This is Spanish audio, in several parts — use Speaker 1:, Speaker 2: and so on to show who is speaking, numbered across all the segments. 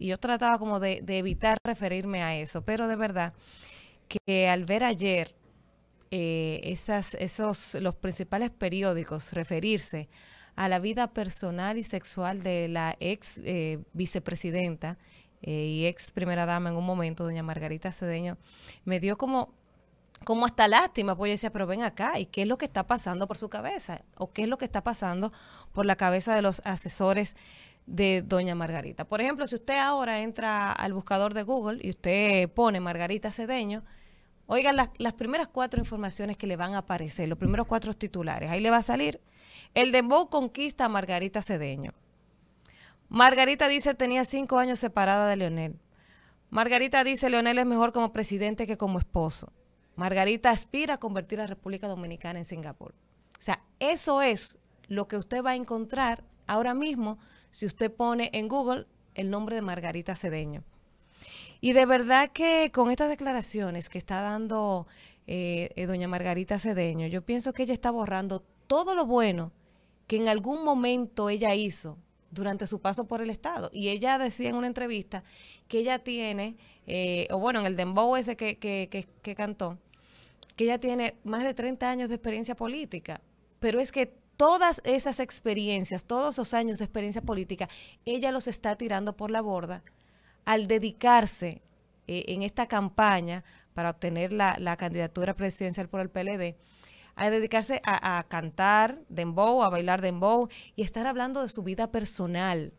Speaker 1: y yo trataba como de, evitar referirme a eso, pero de verdad que al ver ayer eh, esos, los principales periódicos referirse a la vida personal y sexual de la ex eh, vicepresidenta eh, y ex primera dama en un momento, doña Margarita Cedeño, me dio como, como hasta lástima, pues yo decía, pero ven acá, ¿y qué es lo que está pasando por su cabeza? ¿O qué es lo que está pasando por la cabeza de los asesores de Doña Margarita. Por ejemplo, si usted ahora entra al buscador de Google y usted pone Margarita Cedeño, oigan las, primeras cuatro informaciones que le van a aparecer, los primeros cuatro titulares. Ahí le va a salir. El Dembow conquista a Margarita Cedeño. Margarita dice tenía cinco años separada de Leonel. Margarita dice Leonel es mejor como presidente que como esposo. Margarita aspira a convertir a República Dominicana en Singapur. O sea, eso es lo que usted va a encontrar ahora mismo si usted pone en Google el nombre de Margarita Cedeño. Y de verdad que con estas declaraciones que está dando eh, eh, doña Margarita Cedeño, yo pienso que ella está borrando todo lo bueno que en algún momento ella hizo durante su paso por el Estado. Y ella decía en una entrevista que ella tiene, eh, o bueno, en el dembow ese que, que cantó, que ella tiene más de 30 años de experiencia política. Pero es que todas esas experiencias, todos esos años de experiencia política, ella los está tirando por la borda al dedicarse eh, en esta campaña para obtener la, candidatura presidencial por el PLD, a dedicarse a, a cantar dembow, a bailar dembow y estar hablando de su vida personal,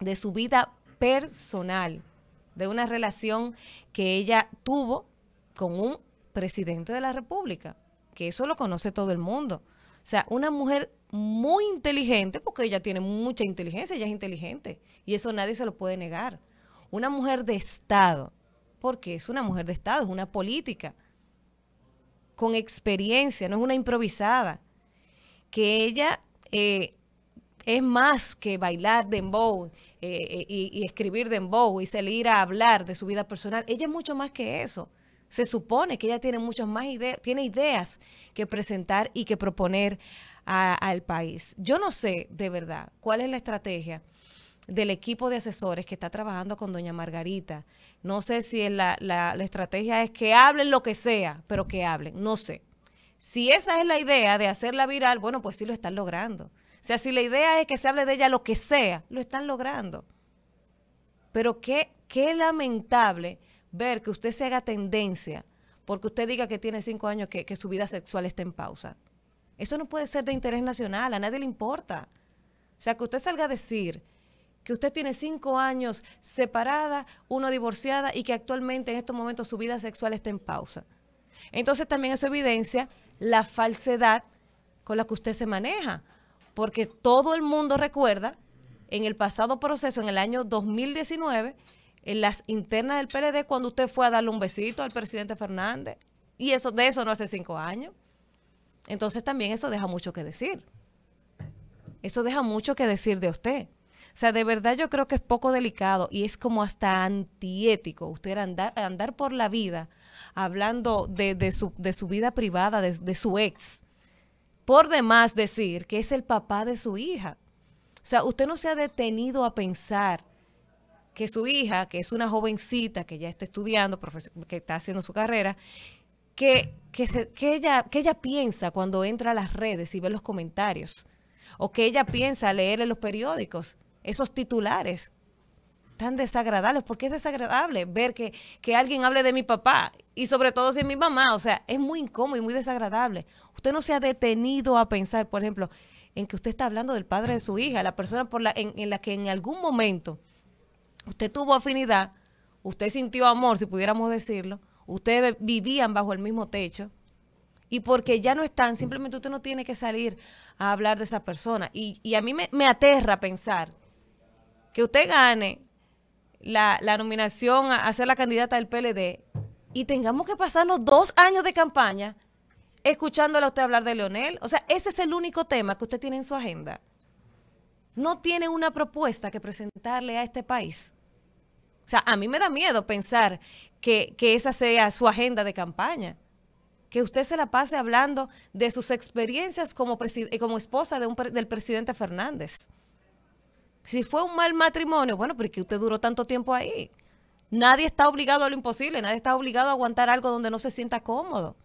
Speaker 1: de su vida personal, de una relación que ella tuvo con un presidente de la República, que eso lo conoce todo el mundo. O sea, una mujer muy inteligente, porque ella tiene mucha inteligencia, ella es inteligente, y eso nadie se lo puede negar. Una mujer de Estado, porque es una mujer de Estado, es una política, con experiencia, no es una improvisada, que ella eh, es más que bailar dembow eh, eh, y, y escribir dembow y salir a hablar de su vida personal, ella es mucho más que eso se supone que ella tiene muchas más ideas, tiene ideas que presentar y que proponer al país. Yo no sé de verdad cuál es la estrategia del equipo de asesores que está trabajando con doña Margarita. No sé si la, la estrategia es que hablen lo que sea, pero que hablen, no sé. Si esa es la idea de hacerla viral, bueno, pues sí lo están logrando. O sea, si la idea es que se hable de ella lo que sea, lo están logrando. Pero qué, qué lamentable ver que usted se haga tendencia porque usted diga que tiene cinco años que, su vida sexual está en pausa. Eso no puede ser de interés nacional, a nadie le importa. O sea, que usted salga a decir que usted tiene cinco años separada, uno divorciada y que actualmente en estos momentos su vida sexual está en pausa. Entonces también eso evidencia la falsedad con la que usted se maneja, porque todo el mundo recuerda en el pasado proceso, en el año 2019, en las internas del PLD cuando usted fue a darle un besito al presidente Fernández. Y eso de eso no hace cinco años. Entonces también eso deja mucho que decir. Eso deja mucho que decir de usted. O sea, de verdad yo creo que es poco delicado y es como hasta antiético usted andar, andar por la vida hablando de, su, de su, vida privada, de, de su ex. Por demás decir que es el papá de su hija. O sea, usted no se ha detenido a pensar que su hija, que es una jovencita que ya está estudiando, que está haciendo su carrera, que, ella, que ella piensa cuando entra a las redes y ve los comentarios, o que ella piensa leer en los periódicos esos titulares tan desagradables, porque es desagradable ver que, alguien hable de mi papá y sobre todo si mi mamá, o sea, es muy incómodo y muy desagradable. Usted no se ha detenido a pensar, por ejemplo, en que usted está hablando del padre de su hija, la persona por la, en la que en algún momento Usted tuvo afinidad, usted sintió amor, si pudiéramos decirlo, ustedes vivían bajo el mismo techo. Y porque ya no están, simplemente usted no tiene que salir a hablar de esa persona. Y, y a mí me, aterra pensar que usted gane la, nominación a, ser la candidata del PLD y tengamos que los dos años de campaña escuchándole a usted hablar de Leonel. O sea, ese es el único tema que usted tiene en su agenda. No tiene una propuesta que presentarle a este país. O sea, a mí me da miedo pensar que, esa sea su agenda de campaña que usted se la pase hablando de sus experiencias como, eh, como esposa del presidente Fernández. Si fue un mal matrimonio, bueno, porque usted duró tanto tiempo ahí. Nadie está obligado a lo imposible, nadie está obligado a aguantar algo donde no se sienta cómodo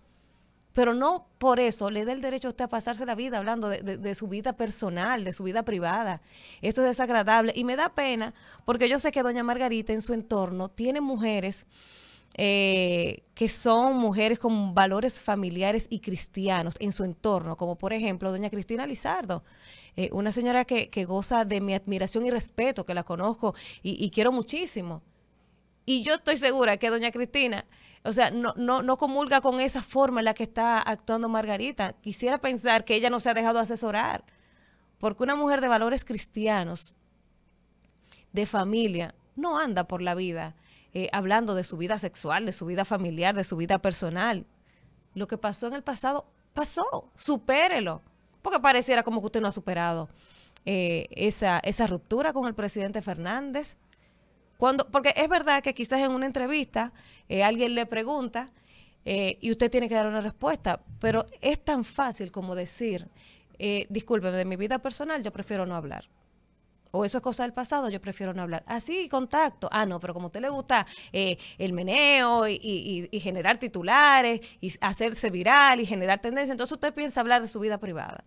Speaker 1: pero no por eso le dé el derecho a usted a pasarse la vida hablando de, su vida personal, de su vida privada. Esto es desagradable y me da pena porque yo sé que doña Margarita en su entorno tiene mujeres eh, que son mujeres con valores familiares y cristianos en su entorno, como por ejemplo doña Cristina Lizardo. Eh, una señora que, goza de mi admiración y respeto, que la conozco y quiero muchísimo. Y yo estoy segura que doña Cristina o sea, no, comulga con esa forma en la que está actuando Margarita. Quisiera pensar que ella no se ha dejado asesorar, porque una mujer de valores cristianos, de familia, no anda por la vida eh, hablando de su vida sexual, de su vida familiar, de su vida personal. Lo que pasó en el pasado, pasó, supérelo, porque pareciera como que usted no ha superado eh, esa ruptura con el presidente Fernández porque es verdad que quizás en una entrevista eh, alguien le pregunta eh, y usted tiene que dar una respuesta, pero es tan fácil como decir, eh, discúlpeme, de mi vida personal yo prefiero no hablar. O eso es cosa del pasado, yo prefiero no hablar. Así, contacto. Ah, no, pero como a usted le gusta eh, el meneo y, y generar titulares y hacerse viral y generar tendencia, entonces usted piensa hablar de su vida privada.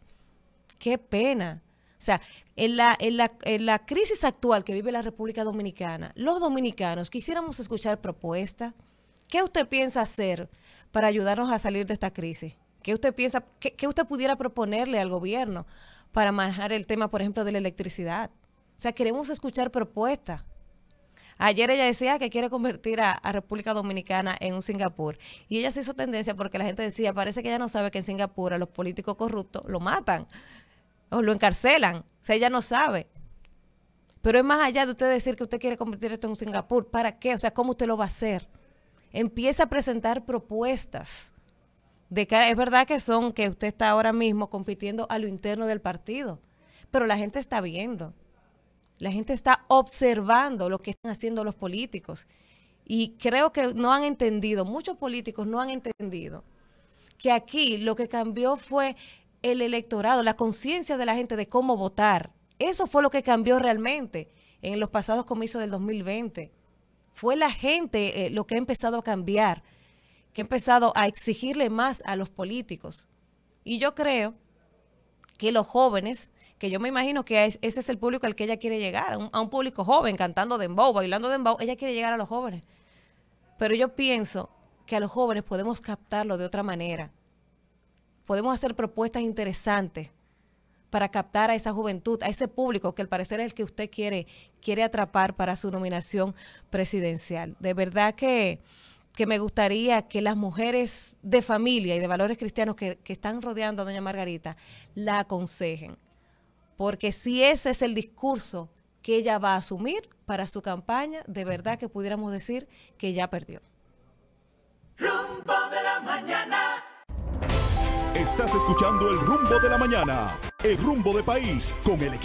Speaker 1: Qué pena o sea, en la, en, la, en la crisis actual que vive la República Dominicana, los dominicanos quisiéramos escuchar propuestas. ¿Qué usted piensa hacer para ayudarnos a salir de esta crisis? ¿Qué usted piensa, qué, usted pudiera proponerle al gobierno para manejar el tema, por ejemplo, de la electricidad? O sea, queremos escuchar propuestas. Ayer ella decía que quiere convertir a, a, República Dominicana en un Singapur. Y ella se hizo tendencia porque la gente decía, parece que ella no sabe que en Singapur a los políticos corruptos lo matan o lo encarcelan. O sea, ella no sabe. Pero es más allá de usted decir que usted quiere convertir esto en Singapur. ¿Para qué? O sea, ¿cómo usted lo va a hacer? Empieza a presentar propuestas. De que es verdad que son que usted está ahora mismo compitiendo a lo interno del partido, pero la gente está viendo. La gente está observando lo que están haciendo los políticos. Y creo que no han entendido, muchos políticos no han entendido que aquí lo que cambió fue el electorado, la conciencia de la gente de cómo votar. Eso fue lo que cambió realmente en los pasados comicios del 2020. Fue la gente eh, lo que ha empezado a cambiar, que ha empezado a exigirle más a los políticos. Y yo creo que los jóvenes, que yo me imagino que ese es el público al que ella quiere llegar, a un, público joven cantando de dembow, bailando dembow, ella quiere llegar a los jóvenes. Pero yo pienso que a los jóvenes podemos captarlo de otra manera podemos hacer propuestas interesantes para captar a esa juventud, a ese público que al parecer es el que usted quiere, quiere atrapar para su nominación presidencial. De verdad que, que me gustaría que las mujeres de familia y de valores cristianos que, que están rodeando a doña Margarita la aconsejen, porque si ese es el discurso que ella va a asumir para su campaña, de verdad que pudiéramos decir que ya perdió. Rumbo de la mañana. Estás escuchando el rumbo de la mañana, el rumbo de país con el equipo.